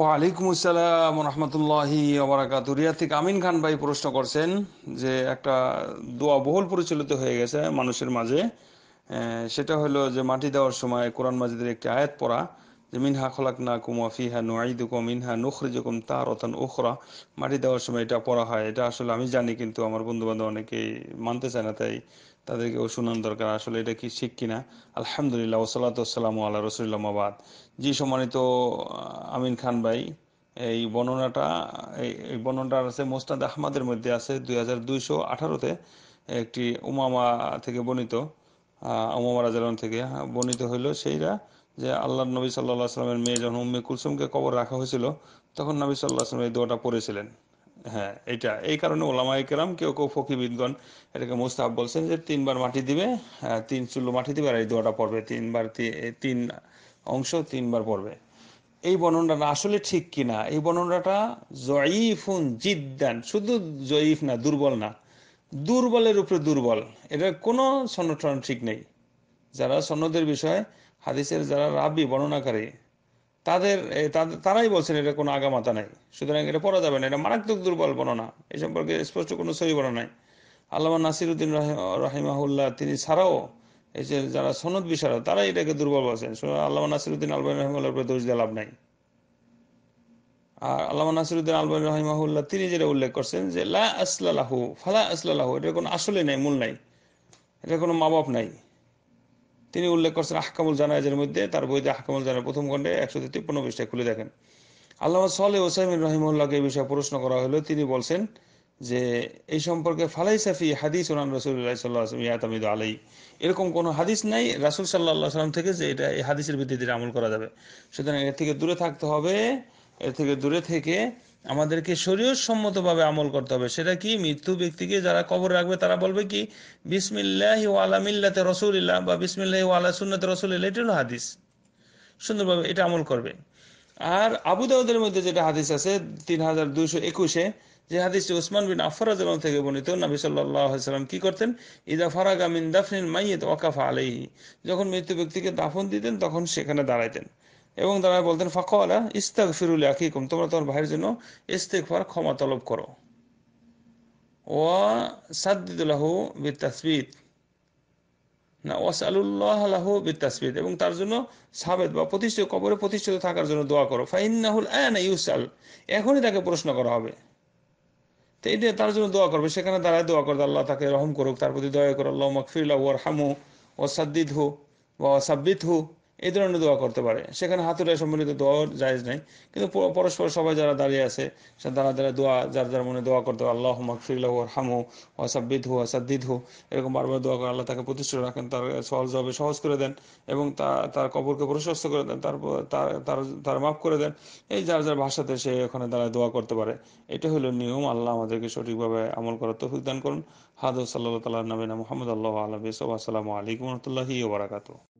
ওয়ালাইকুম আসসালাম রহমতুল্লাহি ওবরাকাত রিয়া থেকে আমিন খান ভাই প্রশ্ন করছেন যে একটা দোয়া বহুল পরিচালিত হয়ে গেছে মানুষের মাঝে সেটা হলো যে মাটি দেওয়ার সময় কোরআন মাজিদের একটি আয়াত পড়া মিনহা খলাক না কুমা ফিহা নুয়াইদুকুম মিনহা নুখরিজুকুম তারতান উখরা মাটি দেওয়ার সময় এটা পড়া হয় এটা আসলে আমি জানি কিন্তু আমার বন্ধুবান্ধব অনেকে মানতে চায় না তাই তাদেরকেও শোনান দরকার আসলে এটা কি ঠিক কিনা আলহামদুলিল্লাহ ওসালাতাম আল্লাহ রসুল্লামাবাদ জি সম্মানিত আমিন খান ভাই এই বর্ণনাটা এই বর্ণনাটা আছে মোস্তাদ আহমাদের মধ্যে আছে দুই হাজার দুইশো আঠারোতে একটি উমামা থেকে বর্ণিত উমামা রাজালন থেকে হ্যাঁ, বর্ণিত হইলো সেইরা যে আল্লাহ নবী সাল্লাহ আসলামের মেয়ে যখন উম্মে কুলসুমকে কবর রাখা হয়েছিল তখন নবী সাল্লাহ আসলাম এই দোয়াটা পড়েছিলেন হ্যাঁ এটা এই কারণে ওলামা একরাম কেউ কেউ ফকিবিদগণ এটাকে মুস্তাহাব বলছেন যে তিনবার মাটি দিবে হ্যাঁ, তিন চুল্লো মাটি দিবে আর এই দোয়াটা পড়বে তিনবার তিন অংশ তিনবার পড়বে এই বর্ণনাটা আসলে ঠিক কিনা এই বর্ণনাটা জয়ীফুন জিদ্দান শুধু জয়ীফ না দুর্বল না দুর্বলের উপরে দুর্বল এটা কোনো সনদ ঠিক নেই যারা সনদের বিষয়ে হাদিসের যারা রাব্বি বর্ণনাকারী তাদের তারাই বলছেন এটা কোনো আগামাতা নাই সুতরাং এটা পড়া যাবে না এটা মারাত্মক দুর্বল বর্ণনা এ সম্পর্কে স্পষ্ট কোনো সহি বর্ণনা নাই আল্লামা নাসিরুদ্দিন রাহিমাহুল্লাহ তিনি ছাড়াও এই যে যারা সনদ বিশারা তারাই এটাকে দুর্বল বলছেন আল্লামা নাসিরুদ্দিন আলবান রহিমুল্লাহ দোষ দিয়ে লাভ নাই আর আল্লামা নাসিরুদ্দিন আলবাহ রহিমাহুল্লাহ তিনি যেটা উল্লেখ করছেন যে লা আসলালাহু ফালা আসলালাহু এটা কোনো আসলে নাই মূল নাই এটা কোনো মা বাপ নাই তিনি উল্লেখ করছেন আহকামুল জানায়াজের মধ্যে তার বইতে আহকামুল জানায় প্রথম খণ্ডে একশো তিপ্পান্ন পৃষ্ঠায় খুলে দেখেন আল্লাহ সালে ওসাইম রহিমুল্লাহকে এই বিষয়ে প্রশ্ন করা হলো তিনি বলছেন যে এই সম্পর্কে ফালাই সাফি হাদিস ওরান রসুল্লাহ সাল্লাহ ইয়াতামিদ আলাই এরকম কোনো হাদিস নাই রাসুল সাল্লাহ সাল্লাম থেকে যে এটা এই হাদিসের ভিত্তিতে আমল করা যাবে সুতরাং এর থেকে দূরে থাকতে হবে এর থেকে দূরে থেকে আমাদেরকে সম্মত ভাবে আমল করতে হবে সেটা কি মৃত্যু ব্যক্তিকে যারা কবর রাখবে তারা বলবে কি বিসমিল্লাহ আলামিল্লাতে রসুলিল্লাহ বা বিসমিল্লাহ আল্লাহ সুন্নাতে রসুলিল্লাহ এটা হলো হাদিস সুন্দরভাবে এটা আমল করবে আর আবু দাউদের মধ্যে যেটা হাদিস আছে তিন হাজার দুশো একুশে যে হাদিসটি ওসমান বিন আফরাজ থেকে বর্ণিত নবী সাল্লাম কি করতেন ইদা ফারাগা মিন দাফনিন মাইয়েত ওয়াকাফা আলাইহি যখন মৃত্যু ব্যক্তিকে দাফন দিতেন তখন সেখানে দাঁড়াইতেন এবং তারা বলতেন ফাঁকা ইস্তাক ফিরুল আকিকুম তোমরা তোমার ভাইয়ের জন্য ইস্তেকফার ক্ষমা তলব করো ওয়া সাদ্দিদুল্লাহু বিতাসবিদ না ওয়াসালুল্লাহ আলাহু বিতাসবিদ এবং তার জন্য সাবেদ বা প্রতিষ্ঠিত কবরে প্রতিষ্ঠিত থাকার জন্য দোয়া করো ফাইন্নাহুল আনা ইউসাল এখনই তাকে প্রশ্ন করা হবে তো এটা তার জন্য দোয়া করবে সেখানে দাঁড়ায় দোয়া করবে আল্লাহ তাকে রহম করুক তার প্রতি দয়া করো আল্লাহ মকফিল্লা ওয়ার হামু ও সাদ্দিদ হু বা সাব্বিদ হু এই ধরনের দোয়া করতে পারে সেখানে হাতুড়ে সম্বলিত দোয়াও জায়জ নাই কিন্তু পরস্পর সবাই যারা দাঁড়িয়ে আছে তারা যারা দোয়া যার যার মনে দোয়া করতে পারে আল্লাহ মকফিল্লাহ হামু ওয়াসাব্বিদ হু ওয়াসাদ্দিদ হু এরকম বারবার দোয়া করে আল্লাহ তাকে প্রতিষ্ঠিত রাখেন তার সহজ সহজভাবে সহজ করে দেন এবং তার কবরকে প্রশস্ত করে দেন তারপর তার তার মাফ করে দেন এই যার যার ভাষাতে সে ওখানে দাঁড়ায় দোয়া করতে পারে এটা হলো নিয়ম আল্লাহ আমাদেরকে সঠিকভাবে আমল করার তৌফিক দান করুন হাদ সাল্লাহ তাল্লাহ নবীনা মোহাম্মদ আল্লাহ আলম আসসালামু আলাইকুম রহমতুল্লাহি ওবরাকাতু